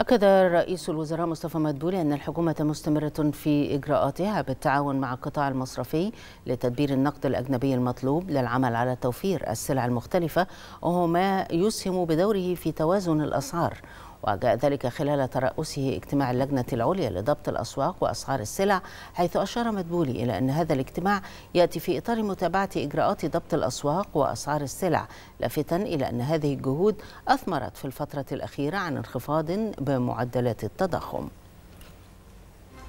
أكد رئيس الوزراء مصطفى مدبولي أن الحكومة مستمرة في إجراءاتها بالتعاون مع القطاع المصرفي لتدبير النقد الأجنبي المطلوب للعمل على توفير السلع المختلفة وهو ما يسهم بدوره في توازن الأسعار وجاء ذلك خلال ترأسه اجتماع اللجنة العليا لضبط الأسواق وأسعار السلع حيث أشار مدبولي إلى أن هذا الاجتماع يأتي في إطار متابعة إجراءات ضبط الأسواق وأسعار السلع لافتا إلى أن هذه الجهود أثمرت في الفترة الأخيرة عن انخفاض بمعدلات التضخم